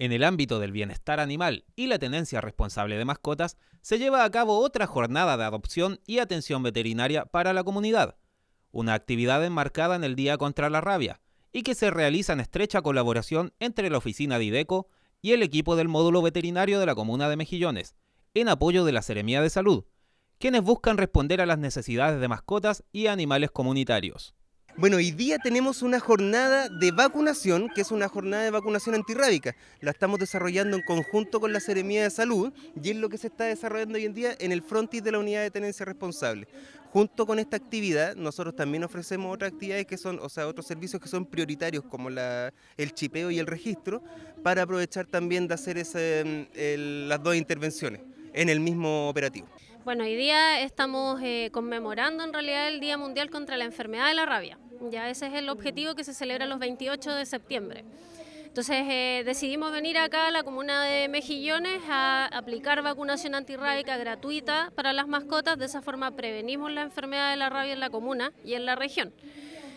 En el ámbito del bienestar animal y la tenencia responsable de mascotas, se lleva a cabo otra jornada de adopción y atención veterinaria para la comunidad, una actividad enmarcada en el Día contra la Rabia y que se realiza en estrecha colaboración entre la oficina de IDECO y el equipo del módulo veterinario de la comuna de Mejillones, en apoyo de la Seremía de Salud, quienes buscan responder a las necesidades de mascotas y animales comunitarios. Bueno, hoy día tenemos una jornada de vacunación, que es una jornada de vacunación antirrábica. La estamos desarrollando en conjunto con la Seremía de Salud y es lo que se está desarrollando hoy en día en el frontis de la unidad de tenencia responsable. Junto con esta actividad, nosotros también ofrecemos otras actividades que son, o sea, otros servicios que son prioritarios, como la, el chipeo y el registro, para aprovechar también de hacer mm, las dos intervenciones en el mismo operativo. Bueno, hoy día estamos eh, conmemorando en realidad el Día Mundial contra la Enfermedad de la Rabia. Ya ese es el objetivo que se celebra los 28 de septiembre. Entonces eh, decidimos venir acá a la comuna de Mejillones a aplicar vacunación antirrábica gratuita para las mascotas. De esa forma prevenimos la enfermedad de la rabia en la comuna y en la región.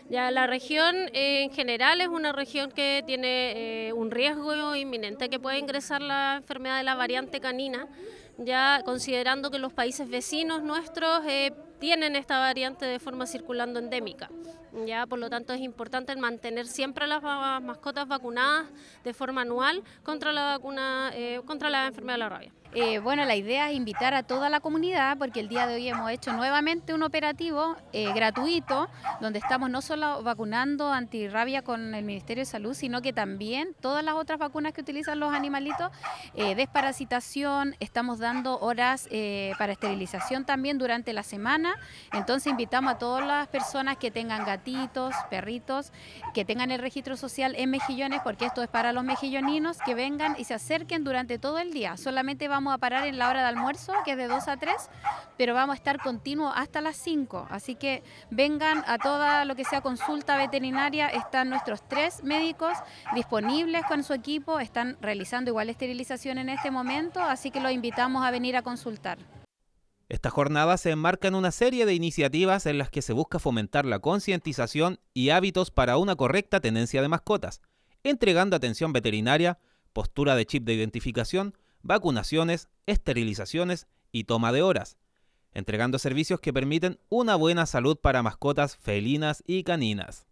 Ya la región eh, en general es una región que tiene eh, un riesgo inminente que puede ingresar la enfermedad de la variante canina ya considerando que los países vecinos nuestros eh, tienen esta variante de forma circulando endémica. Ya, por lo tanto, es importante mantener siempre a las mascotas vacunadas de forma anual contra la vacuna, eh, contra la enfermedad de la rabia. Eh, bueno, la idea es invitar a toda la comunidad porque el día de hoy hemos hecho nuevamente un operativo eh, gratuito donde estamos no solo vacunando antirrabia con el Ministerio de Salud, sino que también todas las otras vacunas que utilizan los animalitos, eh, desparasitación, estamos dando horas para esterilización también durante la semana. Entonces invitamos a todas las personas que tengan gatitos, perritos, que tengan el registro social en mejillones, porque esto es para los mejilloninos, que vengan y se acerquen durante todo el día. Solamente vamos a parar en la hora de almuerzo, que es de 2 a 3, pero vamos a estar continuo hasta las 5. Así que vengan a toda lo que sea consulta veterinaria, están nuestros tres médicos disponibles con su equipo, están realizando igual esterilización en este momento, así que los invitamos a venir a consultar. Esta jornada se enmarca en una serie de iniciativas en las que se busca fomentar la concientización y hábitos para una correcta tenencia de mascotas, entregando atención veterinaria, postura de chip de identificación, vacunaciones, esterilizaciones y toma de horas, entregando servicios que permiten una buena salud para mascotas felinas y caninas.